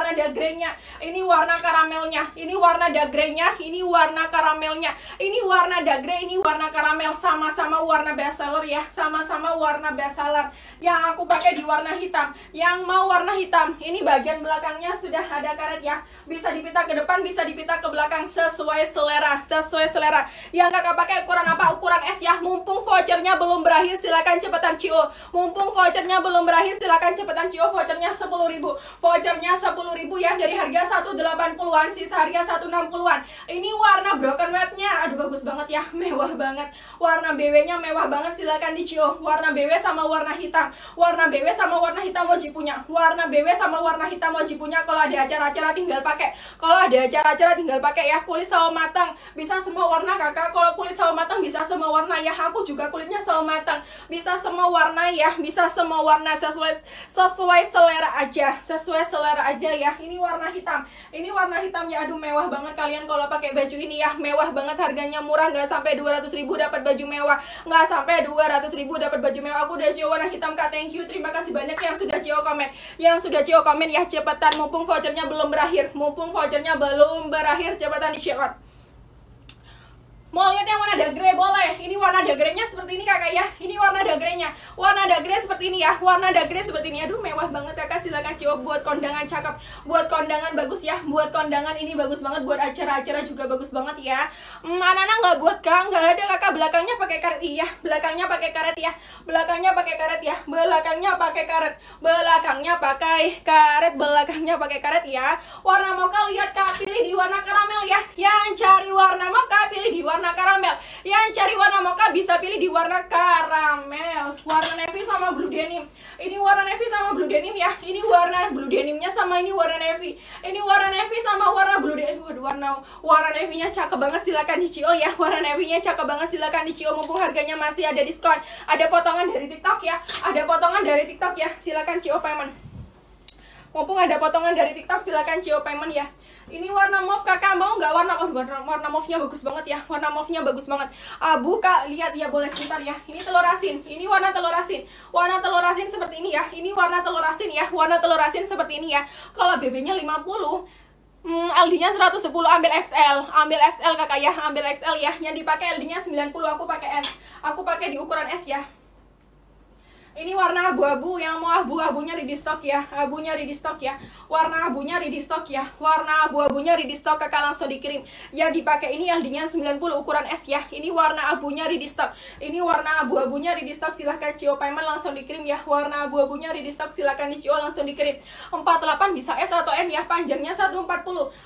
warna dagrenya, ini warna karamelnya, ini warna dagrenya, ini warna karamelnya, ini warna dagre, ini warna karamel sama-sama warna bestseller ya, sama-sama warna bestseller. Yang aku pakai di warna hitam, yang mau warna hitam, ini bagian belakangnya sudah ada karet ya, bisa dipita ke depan, bisa dipita ke belakang sesuai selera, sesuai selera. Yang kakak pakai ukuran apa? Ukuran S ya, mumpung vouchernya belum berakhir, silakan cepetan CIO. Mumpung vouchernya belum berakhir, silakan cepetan CIO, vouchernya ribu, vouchernya sepuluh ribu ya dari harga satu 180-an sisa harga 160-an ini warna broken matte-nya aduh bagus banget ya mewah banget warna BW-nya mewah banget silahkan dicio warna BW sama warna hitam warna BW sama warna hitam wajib punya warna BW sama warna hitam wajib punya kalau ada acara-acara tinggal pakai kalau ada acara-acara tinggal pakai ya kulit sawo matang bisa semua warna kakak kalau kulit sawo matang bisa semua warna ya aku juga kulitnya sawo matang bisa semua warna ya bisa semua warna sesuai sesuai selera aja sesuai selera aja aja ya iya. ini warna hitam ini warna hitamnya aduh mewah banget kalian kalau pakai baju ini ya mewah banget harganya murah nggak sampai 200 ribu dapat baju mewah nggak sampai 200 ribu dapat baju mewah aku udah cewek warna hitam kak thank you terima kasih banyak yang sudah cewek komen yang sudah cewek komen ya cepetan mumpung vouchernya belum berakhir mumpung vouchernya belum berakhir cepetan di share mau lihat yang warna dagre boleh ini warna dagrenya seperti ini kakak ya ini warna dagrenya warna dagre seperti ini ya warna dagre seperti ini aduh mewah banget kakak silahkan coba buat kondangan cakep buat kondangan bagus ya buat kondangan ini bagus banget buat acara-acara juga bagus banget ya hmm, anak-anak nggak buat kak nggak ada kakak belakangnya pakai karet iya belakangnya pakai karet ya belakangnya pakai karet ya belakangnya pakai karet belakangnya pakai karet belakangnya pakai karet ya warna mocha lihat kak pilih di warna karamel ya yang cari warna mocha pilih di warna karamel yang cari warna mocha bisa pilih di warna warna karamel warna navy sama blue denim ini warna navy sama blue denim ya ini warna blue denimnya sama ini warna navy ini warna navy sama warna blue denim waduh warna warna navynya nya cakep banget silahkan dicio oh ya warna navynya nya cakep banget silahkan dicio oh. mumpung harganya masih ada diskon ada potongan dari tiktok ya ada potongan dari tiktok ya silakan cio oh, payment mumpung ada potongan dari TikTok silakan Cio payment ya ini warna mauve kakak mau nggak warna oh warna, warna mauve nya bagus banget ya warna mauve nya bagus banget abu ah, kak lihat ya boleh sebentar ya ini telur asin ini warna telur asin warna telur asin seperti ini ya ini warna telur asin ya warna telur asin seperti ini ya kalau BB nya 50 Hmm, LD-nya 110 ambil XL, ambil XL kakak ya, ambil XL ya. Yang dipakai LD-nya 90 aku pakai S. Aku pakai di ukuran S ya ini warna abu-abu yang mau abu-abunya ready stock ya abunya ready stock ya warna abunya ready stock ya warna abu-abunya ready stock kakak langsung dikirim yang dipakai ini LD-nya 90 ukuran S ya ini warna abunya ready stock ini warna abu-abunya ready stock silahkan cio payment langsung dikirim ya warna abu-abunya ready stock silahkan di langsung dikirim 48 bisa S atau M ya panjangnya 140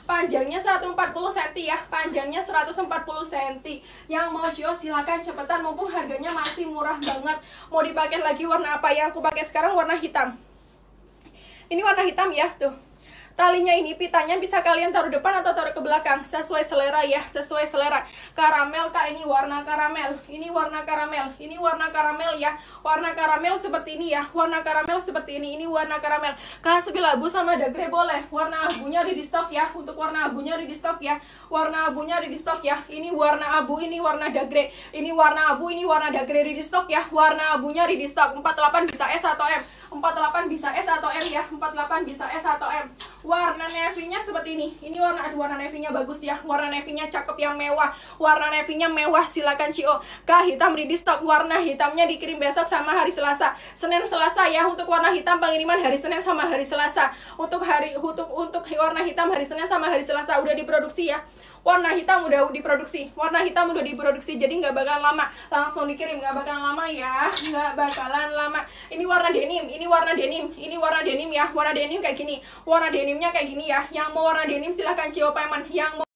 panjangnya 140 cm ya panjangnya 140 cm yang mau cio silahkan cepetan mumpung harganya masih murah banget mau dipakai lagi warna apa yang aku pakai sekarang warna hitam ini warna hitam ya tuh Talinya ini pitanya bisa kalian taruh depan atau taruh ke belakang sesuai selera ya, sesuai selera. Karamel Kak ini warna karamel. Ini warna karamel. Ini warna karamel ya. Warna karamel seperti ini ya. Warna karamel seperti ini. Ini warna karamel. Kak sebil abu sama dagre boleh. Warna abunya ada di stok ya. Untuk warna abunya ada di stok ya. Warna abunya ada di stok ya. Ini warna abu, ini warna dagre. Ini warna abu, ini warna dagre di stok ya. Warna abunya ada di stok. 48 bisa S atau M. 48 bisa S atau M ya 48 bisa S atau M warna navy nya seperti ini ini warna aduh warna navy nya bagus ya warna navy nya cakep yang mewah warna navy nya mewah silakan CIO Kak, hitam ready stock warna hitamnya dikirim besok sama hari Selasa Senin Selasa ya untuk warna hitam pengiriman hari Senin sama hari Selasa untuk hari untuk untuk warna hitam hari Senin sama hari Selasa udah diproduksi ya warna hitam udah diproduksi warna hitam udah diproduksi jadi nggak bakalan lama langsung dikirim nggak bakalan lama ya nggak bakalan lama ini warna denim ini warna denim ini warna denim ya warna denim kayak gini warna denimnya kayak gini ya yang mau warna denim silahkan cewek payment yang mau